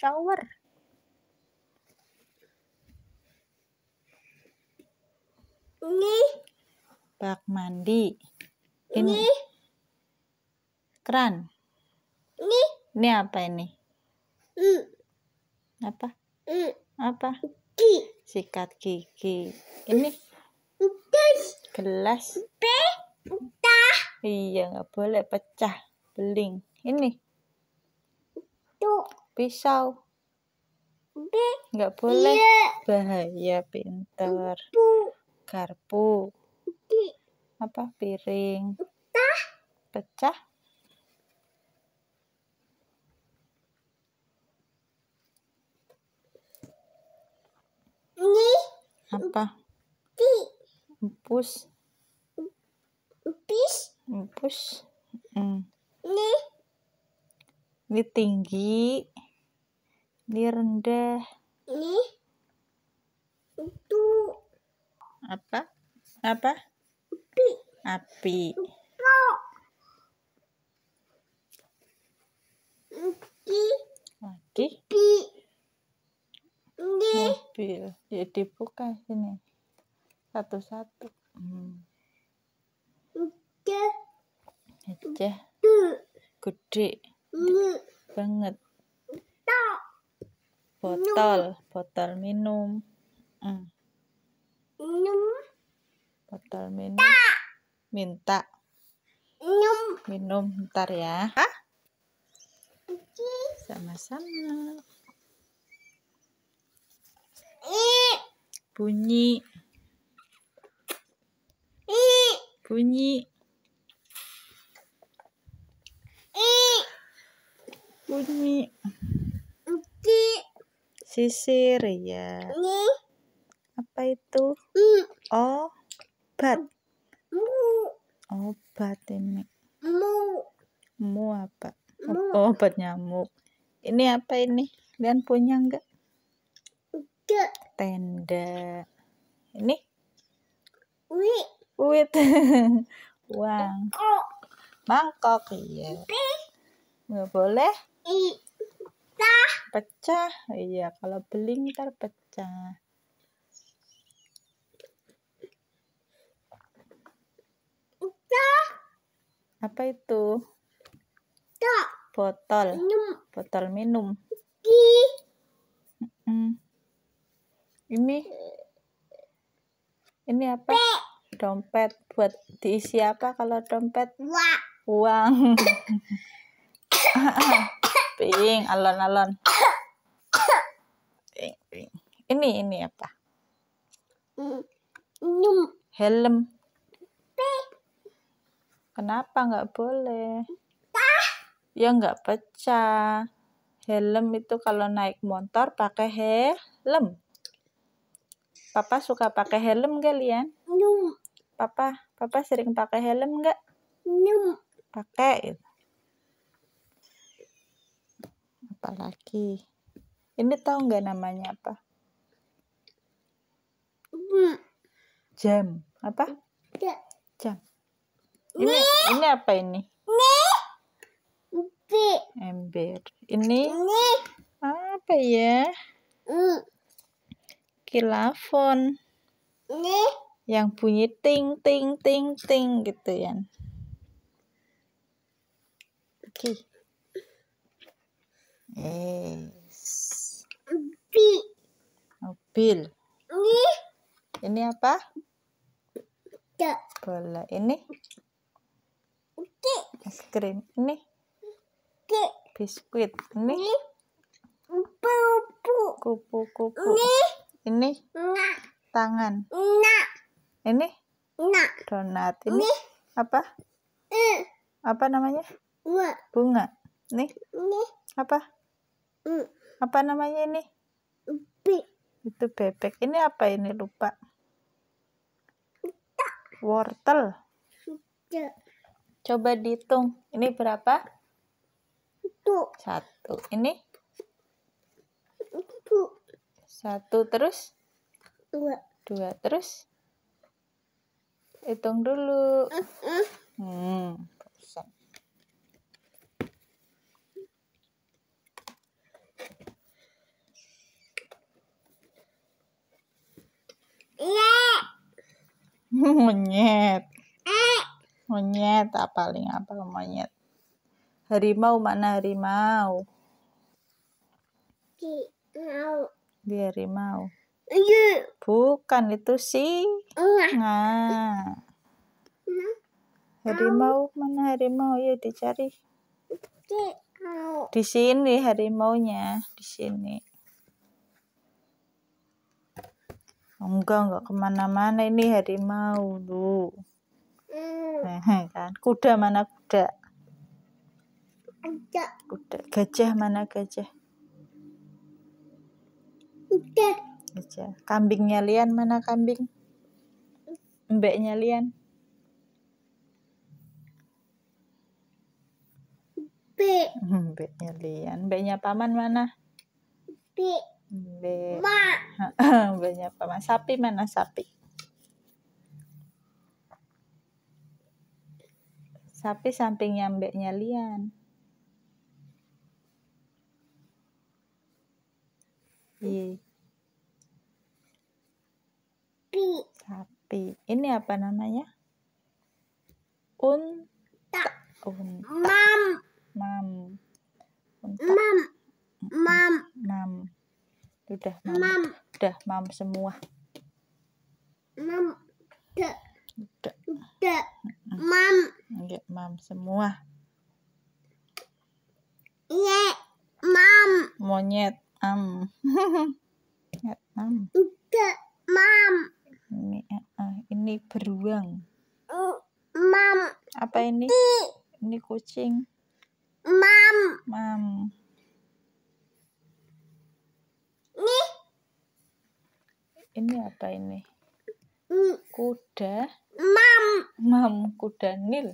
shower. Ini bak mandi. Ini, ini. keran. Ini ini apa ini? Mm. Apa? Mm. Apa? Gigi. Sikat gigi. Ini Gelas. gelas. Pecah. Iya nggak boleh pecah beling. Ini. Tuh pisau nggak boleh iya. bahaya pinter garpu apa piring pecah ini apa empus empus empus mm. ini ini tinggi ini rendah. Ini. Itu. Apa? Apa? Api. Api. Aki. Aki. Oke. Ini. Mobil. Ya dibuka sini. Satu-satu. Hmm. Gede. Gede. Gede. Banget. Tok botol minum. botol minum mm. minum botol minum minta minum minum ntar ya sama-sama bunyi bunyi bunyi Sisir ya. Ini. Apa itu? Hmm. Obat. Obat ini. Mu. Mu apa? obat nyamuk. Ini apa ini? dan punya enggak? Enggak. Tenda. Ini? Wih. Wit. Uang. Mangkok. iya. nggak boleh. Ih pecah. Pecah, iya. Kalau beling ntar pecah. Pecah. Apa itu? Tuh. Botol. Minum. Botol minum. Ki. Ini. Ini apa? Be. Dompet buat diisi apa kalau dompet? Uang. Uang. Ah, ah ping alon-alon ping ping ini ini apa helm kenapa nggak boleh ya nggak pecah helm itu kalau naik motor pakai helm papa suka pakai helm kalian papa papa sering pakai helm nggak pakai gitu. apa lagi ini tahu nggak namanya apa jam apa iya. jam ini ini apa ini ember ini apa ya kilafon Ini? yang bunyi ting ting ting ting gitu ya oke okay. Yes. Bil. Oh, Ini. Ini apa? Bola. Ini? Es krim. Ini? Biskuit. Ini? Kupu-kupu. Kupu-kupu. Ini? Ini? Tangan. Ini? Donat. Ini? Apa? Eh. Apa namanya? Bunga. Nih? Apa? Mm. apa namanya ini Upi. itu bebek ini apa ini lupa wortel coba dihitung ini berapa satu ini satu terus dua dua terus hitung dulu hmm. monyet eh. monyet apa? paling apa monyet harimau mana harimau di mau di harimau iya. bukan itu sih, nah. nah harimau mana harimau ya dicari di sini harimau nya, di sini enggak enggak kemana-mana ini harimau lu hmm. Eh, eh, kan kuda mana kuda kuda kuda gajah mana gajah kuda gajah kambingnya lian mana kambing mbeknya lian mbek mbeknya lian mbeknya paman mana mbek B. Ma. Banyak apa? Mas sapi mana sapi? Sapi samping nyambeknya Lian. I. Sapi. Ini apa namanya? Unta. Unta. Mam. Mam. Unta. Mam. Mam. Mam udah mam, mam. udah mam semua mam udah udah, udah. mam ya mam semua iya mam monyet am monyet mam, udah mam ini uh, ini beruang oh, mam apa ini ini kucing mam mam ini apa ini mm. kuda mam mam kuda nil